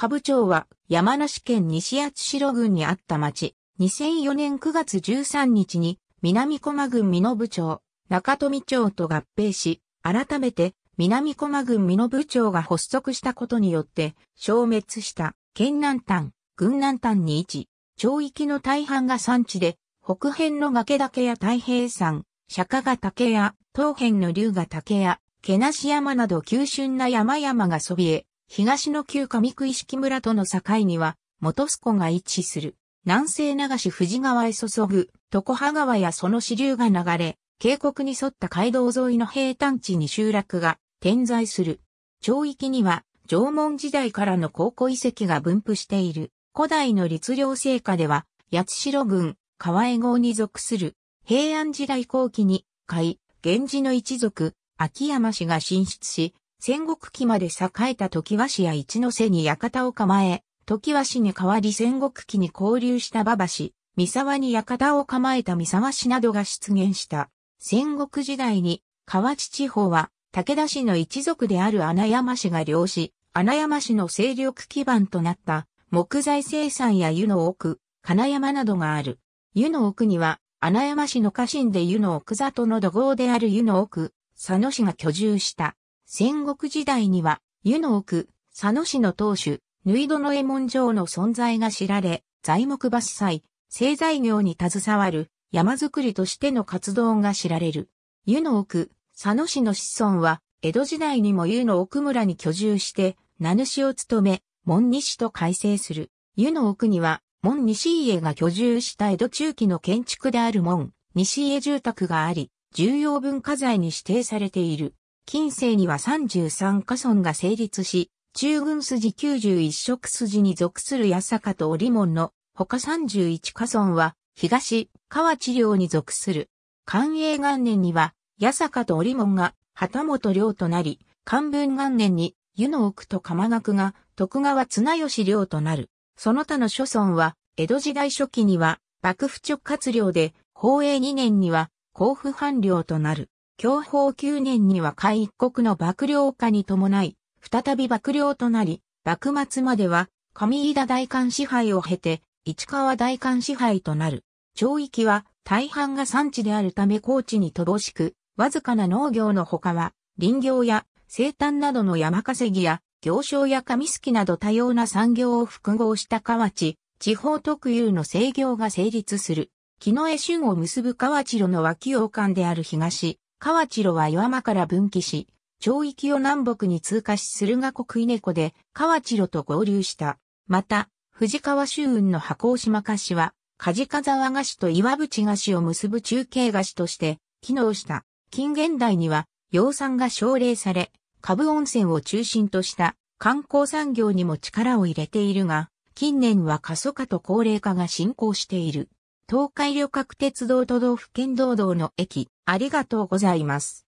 下部町は山梨県西八代郡にあった町、2004年9月13日に南駒郡美濃部町、中富町と合併し、改めて南駒郡美濃部町が発足したことによって消滅した県南端、郡南端に位置、町域の大半が山地で、北辺の崖岳や太平山、釈迦ヶ岳や、東辺の龍ヶ岳や、毛し山など急峻な山々がそびえ、東の旧上区石木村との境には、元栖湖が位置する。南西流し富士川へ注ぐ、床葉川やその支流が流れ、渓谷に沿った街道沿いの平坦地に集落が点在する。町域には、縄文時代からの考古遺跡が分布している。古代の律令聖火では、八代郡、川江郷に属する。平安時代後期に、海、源氏の一族、秋山氏が進出し、戦国期まで栄えた時和氏や一ノ瀬に館を構え、時和氏に代わり戦国期に交流した馬場氏、三沢に館を構えた三沢氏などが出現した。戦国時代に、河内地方は、武田氏の一族である穴山氏が領師、穴山氏の勢力基盤となった木材生産や湯の奥、金山などがある。湯の奥には、穴山氏の家臣で湯の奥里の土豪である湯の奥、佐野氏が居住した。戦国時代には、湯の奥、佐野市の当主、縫戸の衛門城の存在が知られ、材木伐採、製材業に携わる山づくりとしての活動が知られる。湯の奥、佐野市の子孫は、江戸時代にも湯の奥村に居住して、名主を務め、門西と改正する。湯の奥には、門西家が居住した江戸中期の建築である門、西家住宅があり、重要文化財に指定されている。近世には33家村が成立し、中軍筋91色筋に属する八坂と織門の他31家村は東河治領に属する。寛永元年には八坂と織門が旗本領となり、漢文元年に湯の奥と鎌学が徳川綱吉領となる。その他の諸村は江戸時代初期には幕府直轄領で、宝永2年には甲府藩領となる。享保9年には海一国の幕僚化に伴い、再び幕僚となり、幕末までは上井田大官支配を経て、市川大官支配となる。町域は大半が産地であるため高地に乏しく、わずかな農業の他は、林業や生誕などの山稼ぎや、行商や紙すきなど多様な産業を複合した河内、地方特有の制業が成立する。木の絵春を結ぶ河内路の脇王館である東、河内路は岩間から分岐し、町域を南北に通過し駿河国稲子で河内路と合流した。また、藤川周雲の箱島菓子は、梶風沢菓子と岩淵菓子を結ぶ中継菓子として機能した。近現代には、養蚕が奨励され、株温泉を中心とした観光産業にも力を入れているが、近年は過疎化と高齢化が進行している。東海旅客鉄道都道府県道道の駅、ありがとうございます。